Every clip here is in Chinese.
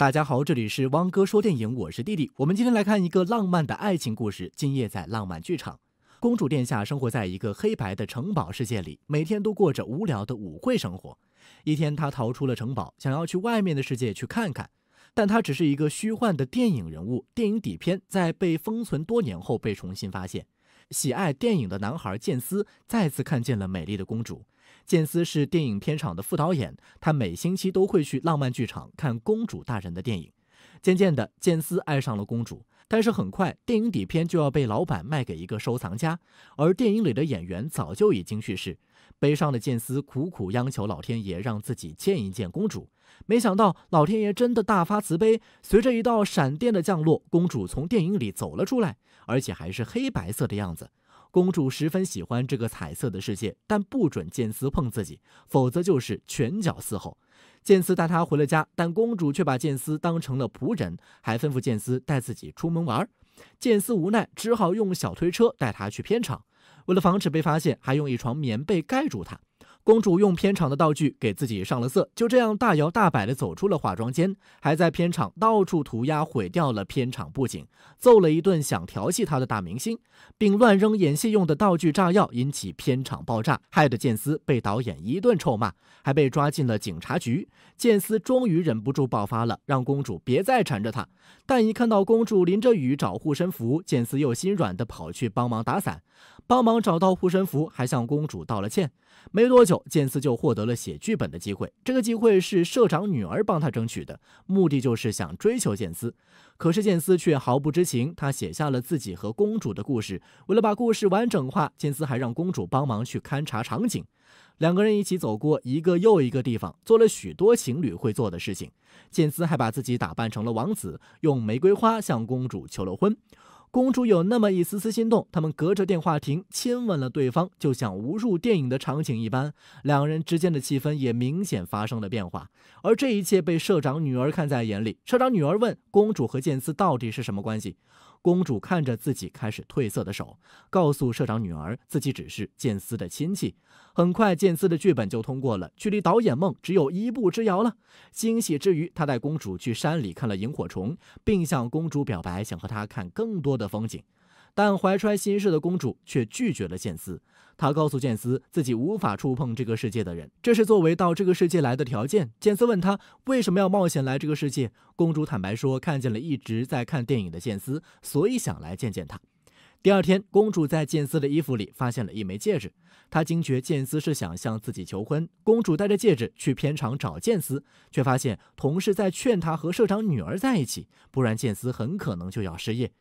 大家好，这里是汪哥说电影，我是弟弟。我们今天来看一个浪漫的爱情故事。今夜在浪漫剧场，公主殿下生活在一个黑白的城堡世界里，每天都过着无聊的舞会生活。一天，她逃出了城堡，想要去外面的世界去看看。但她只是一个虚幻的电影人物。电影底片在被封存多年后被重新发现。喜爱电影的男孩剑斯再次看见了美丽的公主。剑斯是电影片场的副导演，他每星期都会去浪漫剧场看公主大人的电影。渐渐的，剑斯爱上了公主，但是很快，电影底片就要被老板卖给一个收藏家，而电影里的演员早就已经去世。悲伤的剑丝苦苦央求老天爷让自己见一见公主，没想到老天爷真的大发慈悲，随着一道闪电的降落，公主从电影里走了出来，而且还是黑白色的样子。公主十分喜欢这个彩色的世界，但不准剑丝碰自己，否则就是拳脚伺候。剑丝带她回了家，但公主却把剑丝当成了仆人，还吩咐剑丝带自己出门玩。见司无奈，只好用小推车带他去片场。为了防止被发现，还用一床棉被盖住他。公主用片场的道具给自己上了色，就这样大摇大摆地走出了化妆间，还在片场到处涂鸦，毁掉了片场布景，揍了一顿想调戏她的大明星，并乱扔演戏用的道具炸药，引起片场爆炸，害得建司被导演一顿臭骂，还被抓进了警察局。建司终于忍不住爆发了，让公主别再缠着她。但一看到公主淋着雨找护身符，建司又心软的跑去帮忙打伞，帮忙找到护身符，还向公主道了歉。没多久。健司就获得了写剧本的机会，这个机会是社长女儿帮他争取的，目的就是想追求健司。可是健司却毫不知情，他写下了自己和公主的故事。为了把故事完整化，健司还让公主帮忙去勘察场景，两个人一起走过一个又一个地方，做了许多情侣会做的事情。健司还把自己打扮成了王子，用玫瑰花向公主求了婚。公主有那么一丝丝心动，他们隔着电话亭亲吻了对方，就像无数电影的场景一般，两人之间的气氛也明显发生了变化。而这一切被社长女儿看在眼里。社长女儿问公主和建司到底是什么关系？公主看着自己开始褪色的手，告诉社长女儿自己只是建司的亲戚。很快，建司的剧本就通过了，距离导演梦只有一步之遥了。欣喜之余，他带公主去山里看了萤火虫，并向公主表白，想和她看更多的风景。但怀揣心事的公主却拒绝了剑斯。她告诉剑斯自己无法触碰这个世界的人，这是作为到这个世界来的条件。剑斯问他为什么要冒险来这个世界。公主坦白说，看见了一直在看电影的剑斯，所以想来见见他。第二天，公主在剑斯的衣服里发现了一枚戒指，她惊觉剑斯是想向自己求婚。公主带着戒指去片场找剑斯，却发现同事在劝她和社长女儿在一起，不然剑斯很可能就要失业。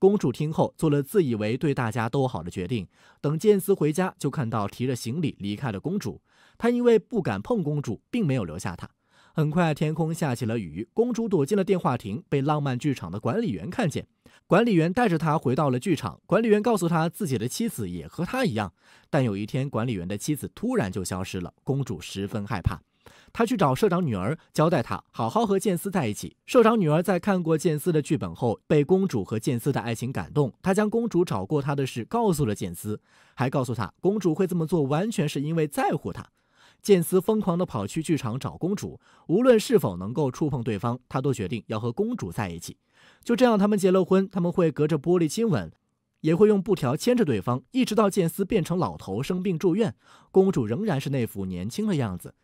公主听后做了自以为对大家都好的决定。等见司回家，就看到提着行李离开了公主。他因为不敢碰公主，并没有留下她。很快，天空下起了雨，公主躲进了电话亭，被浪漫剧场的管理员看见。管理员带着她回到了剧场。管理员告诉她，自己的妻子也和她一样，但有一天，管理员的妻子突然就消失了。公主十分害怕。他去找社长女儿，交代他好好和剑司在一起。社长女儿在看过剑司的剧本后，被公主和剑司的爱情感动，她将公主找过她的事告诉了剑司，还告诉他公主会这么做完全是因为在乎他。剑司疯狂地跑去剧场找公主，无论是否能够触碰对方，他都决定要和公主在一起。就这样，他们结了婚，他们会隔着玻璃亲吻，也会用布条牵着对方，一直到剑司变成老头生病住院，公主仍然是那副年轻的样子。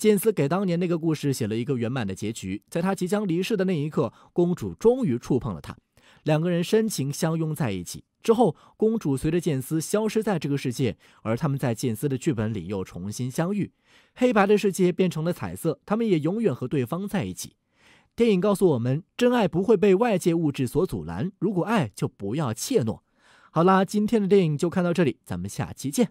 剑丝给当年那个故事写了一个圆满的结局，在他即将离世的那一刻，公主终于触碰了他，两个人深情相拥在一起。之后，公主随着剑丝消失在这个世界，而他们在剑丝的剧本里又重新相遇，黑白的世界变成了彩色，他们也永远和对方在一起。电影告诉我们，真爱不会被外界物质所阻拦，如果爱，就不要怯懦。好啦，今天的电影就看到这里，咱们下期见。